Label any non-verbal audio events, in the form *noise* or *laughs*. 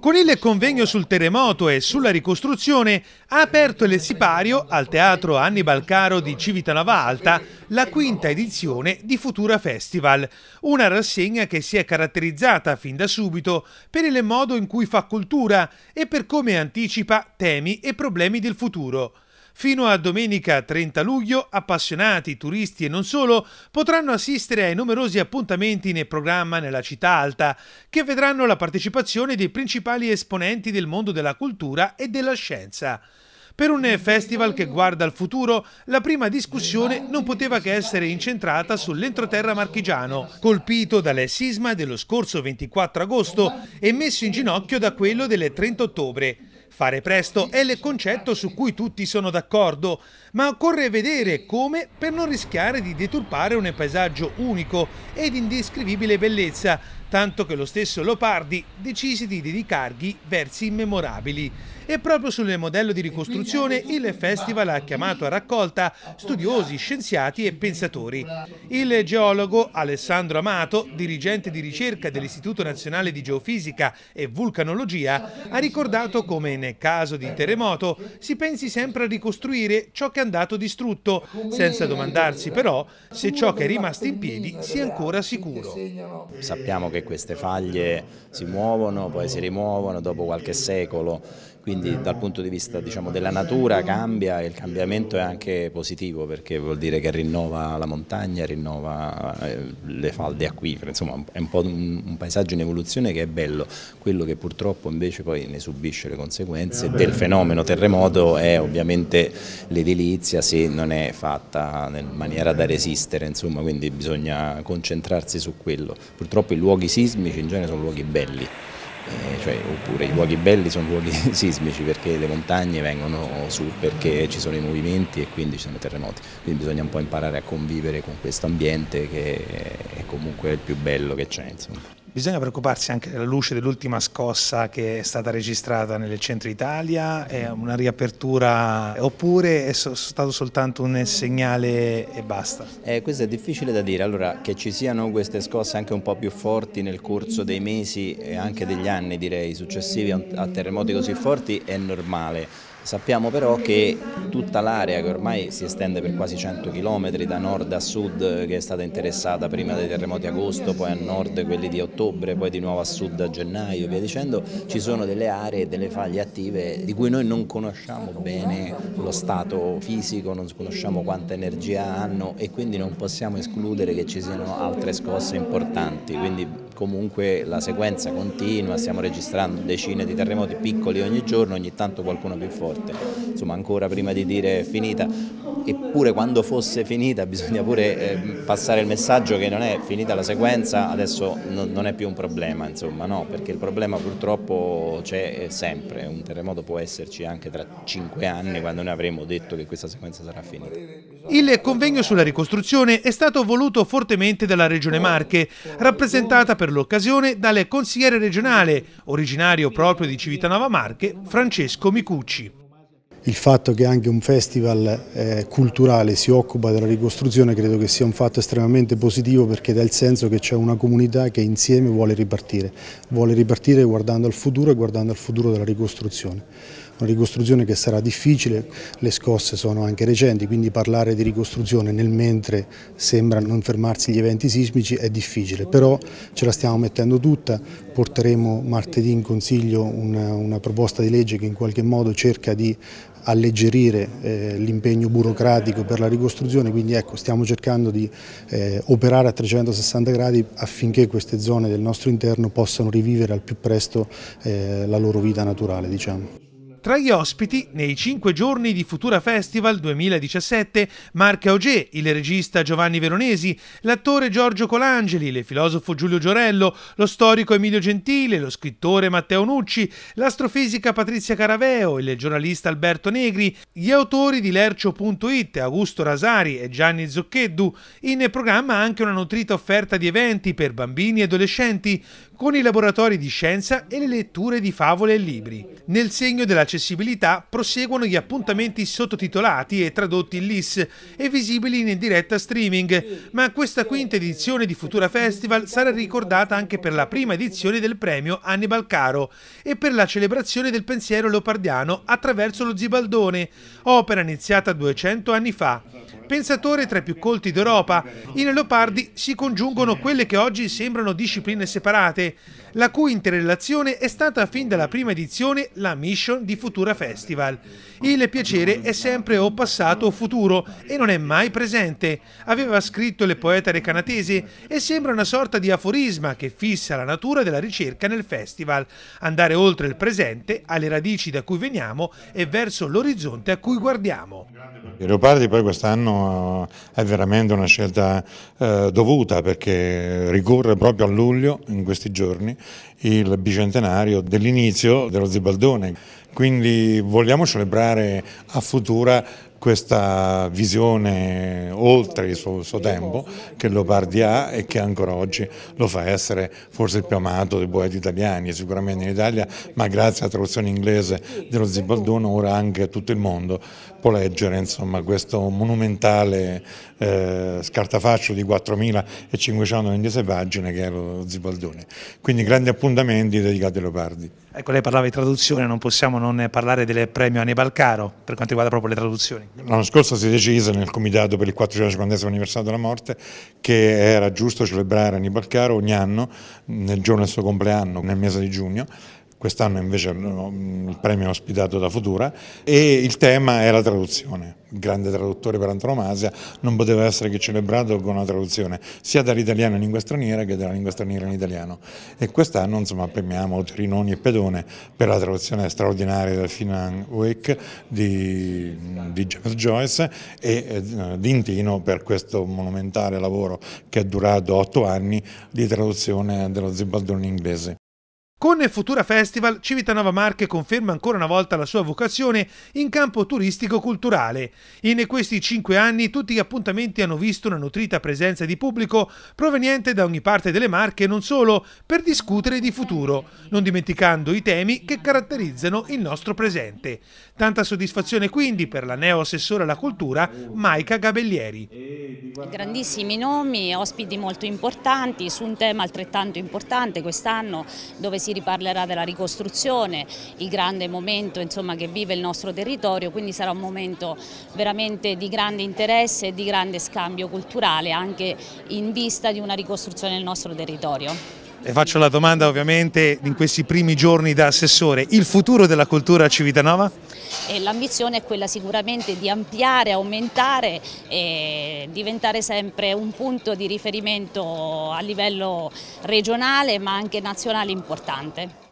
Con il convegno sul terremoto e sulla ricostruzione ha aperto il sipario al Teatro Annibal Caro di Civitanova Alta la quinta edizione di Futura Festival, una rassegna che si è caratterizzata fin da subito per il modo in cui fa cultura e per come anticipa temi e problemi del futuro. Fino a domenica 30 luglio appassionati, turisti e non solo potranno assistere ai numerosi appuntamenti nel programma nella città alta che vedranno la partecipazione dei principali esponenti del mondo della cultura e della scienza. Per un festival che guarda al futuro, la prima discussione non poteva che essere incentrata sull'entroterra marchigiano, colpito dalle sisma dello scorso 24 agosto e messo in ginocchio da quello del 30 ottobre. Fare presto è il concetto su cui tutti sono d'accordo, ma occorre vedere come per non rischiare di deturpare un paesaggio unico ed indescrivibile bellezza, tanto che lo stesso Leopardi decise di dedicargli versi immemorabili. E proprio sul modello di ricostruzione il festival ha chiamato a raccolta studiosi, scienziati e pensatori. Il geologo Alessandro Amato, dirigente di ricerca dell'Istituto Nazionale di Geofisica e Vulcanologia, ha ricordato come nel caso di terremoto si pensi sempre a ricostruire ciò che è andato distrutto, senza domandarsi però se ciò che è rimasto in piedi sia ancora sicuro. Sappiamo che queste faglie si muovono, poi si rimuovono dopo qualche secolo, quindi quindi dal punto di vista diciamo, della natura cambia e il cambiamento è anche positivo perché vuol dire che rinnova la montagna, rinnova eh, le falde acquifere, insomma è un po' un, un paesaggio in evoluzione che è bello, quello che purtroppo invece poi ne subisce le conseguenze del fenomeno terremoto è ovviamente l'edilizia se non è fatta in maniera da resistere, insomma, quindi bisogna concentrarsi su quello. Purtroppo i luoghi sismici in genere sono luoghi belli eh, cioè, oppure i luoghi belli sono luoghi *laughs* sismici perché le montagne vengono su perché ci sono i movimenti e quindi ci sono i terremoti, quindi bisogna un po' imparare a convivere con questo ambiente che è comunque il più bello che c'è. Bisogna preoccuparsi anche della luce dell'ultima scossa che è stata registrata nel centro Italia, è una riapertura oppure è stato soltanto un segnale e basta? Eh, questo è difficile da dire, allora che ci siano queste scosse anche un po' più forti nel corso dei mesi e anche degli anni direi successivi a terremoti così forti è normale Sappiamo però che tutta l'area che ormai si estende per quasi 100 km da nord a sud che è stata interessata prima dei terremoti agosto, poi a nord quelli di ottobre, poi di nuovo a sud a gennaio e via dicendo, ci sono delle aree, delle faglie attive di cui noi non conosciamo bene lo stato fisico, non conosciamo quanta energia hanno e quindi non possiamo escludere che ci siano altre scosse importanti. Quindi comunque la sequenza continua, stiamo registrando decine di terremoti piccoli ogni giorno, ogni tanto qualcuno più forte, insomma ancora prima di dire finita, eppure quando fosse finita bisogna pure eh, passare il messaggio che non è finita la sequenza, adesso non è più un problema, insomma no, perché il problema purtroppo c'è eh, sempre, un terremoto può esserci anche tra cinque anni quando noi avremo detto che questa sequenza sarà finita. Il convegno sulla ricostruzione è stato voluto fortemente dalla Regione Marche, rappresentata per per l'occasione dal consigliere regionale, originario proprio di Civitanova Marche, Francesco Micucci il fatto che anche un festival eh, culturale si occupa della ricostruzione credo che sia un fatto estremamente positivo perché dà il senso che c'è una comunità che insieme vuole ripartire, vuole ripartire guardando al futuro e guardando al futuro della ricostruzione. Una ricostruzione che sarà difficile, le scosse sono anche recenti, quindi parlare di ricostruzione nel mentre sembra non fermarsi gli eventi sismici è difficile, però ce la stiamo mettendo tutta, porteremo martedì in Consiglio una, una proposta di legge che in qualche modo cerca di eh, alleggerire eh, l'impegno burocratico per la ricostruzione, quindi ecco, stiamo cercando di eh, operare a 360 gradi affinché queste zone del nostro interno possano rivivere al più presto eh, la loro vita naturale. Diciamo. Tra gli ospiti, nei cinque giorni di Futura Festival 2017, Marca Augé, il regista Giovanni Veronesi, l'attore Giorgio Colangeli, il filosofo Giulio Giorello, lo storico Emilio Gentile, lo scrittore Matteo Nucci, l'astrofisica Patrizia Caraveo, il giornalista Alberto Negri, gli autori di Lercio.it Augusto Rasari e Gianni Zuccheddu. in programma anche una nutrita offerta di eventi per bambini e adolescenti, con i laboratori di scienza e le letture di favole e libri. Nel segno dell'accessibilità proseguono gli appuntamenti sottotitolati e tradotti in LIS e visibili in diretta streaming, ma questa quinta edizione di Futura Festival sarà ricordata anche per la prima edizione del premio Annibal Caro e per la celebrazione del pensiero leopardiano attraverso lo Zibaldone, opera iniziata 200 anni fa pensatore tra i più colti d'Europa. In Leopardi si congiungono quelle che oggi sembrano discipline separate, la cui interrelazione è stata fin dalla prima edizione la mission di Futura Festival. Il piacere è sempre o passato o futuro e non è mai presente. Aveva scritto le poeta recanatese e sembra una sorta di aforisma che fissa la natura della ricerca nel festival. Andare oltre il presente, alle radici da cui veniamo e verso l'orizzonte a cui guardiamo. I Leopardi poi quest'anno è veramente una scelta eh, dovuta perché ricorre proprio a luglio, in questi giorni, il bicentenario dell'inizio dello Zibaldone quindi vogliamo celebrare a futura questa visione oltre il suo, il suo, tempo che Leopardi ha e che ancora oggi lo fa essere forse il più amato dei poeti italiani sicuramente in Italia ma grazie alla traduzione inglese dello Zibaldone ora anche tutto il mondo può leggere insomma, questo monumentale eh, scartafaccio di 4.526 pagine che è lo Zibaldone quindi grandi appuntamenti dedicati a Leopardi Ecco, lei parlava di traduzione, non possiamo non parlare del premio Annibal Caro per quanto riguarda proprio le traduzioni. L'anno scorso si decise nel comitato per il 450 anniversario della morte che era giusto celebrare Annibal Caro ogni anno nel giorno del suo compleanno, nel mese di giugno, quest'anno invece il premio è ospitato da Futura e il tema è la traduzione. Il grande traduttore per antonomasia non poteva essere che celebrato con una traduzione sia dall'italiano in lingua straniera che dalla lingua straniera in italiano e quest'anno insomma premiamo Trinoni e Pedone per la traduzione straordinaria del Finan Wake di, di, James Joyce e eh, Dintino per questo monumentale lavoro che è durato otto anni di traduzione dello Zibaldone inglese. Con il Futura Festival, Civitanova Marche conferma ancora una volta la sua vocazione in campo turistico-culturale. In questi cinque anni tutti gli appuntamenti hanno visto una nutrita presenza di pubblico proveniente da ogni parte delle Marche e non solo, per discutere di futuro, non dimenticando i temi che caratterizzano il nostro presente. Tanta soddisfazione quindi per la neo-assessora alla cultura Maica Gabellieri. Grandissimi nomi, ospiti molto importanti su un tema altrettanto importante quest'anno dove si si riparlerà della ricostruzione, il grande momento insomma, che vive il nostro territorio, quindi sarà un momento veramente di grande interesse e di grande scambio culturale anche in vista di una ricostruzione del nostro territorio. Le faccio la domanda ovviamente in questi primi giorni da assessore, il futuro della cultura a Civitanova? l'ambizione è quella sicuramente di ampliare, aumentare e diventare sempre un punto di riferimento a livello regionale ma anche nazionale importante.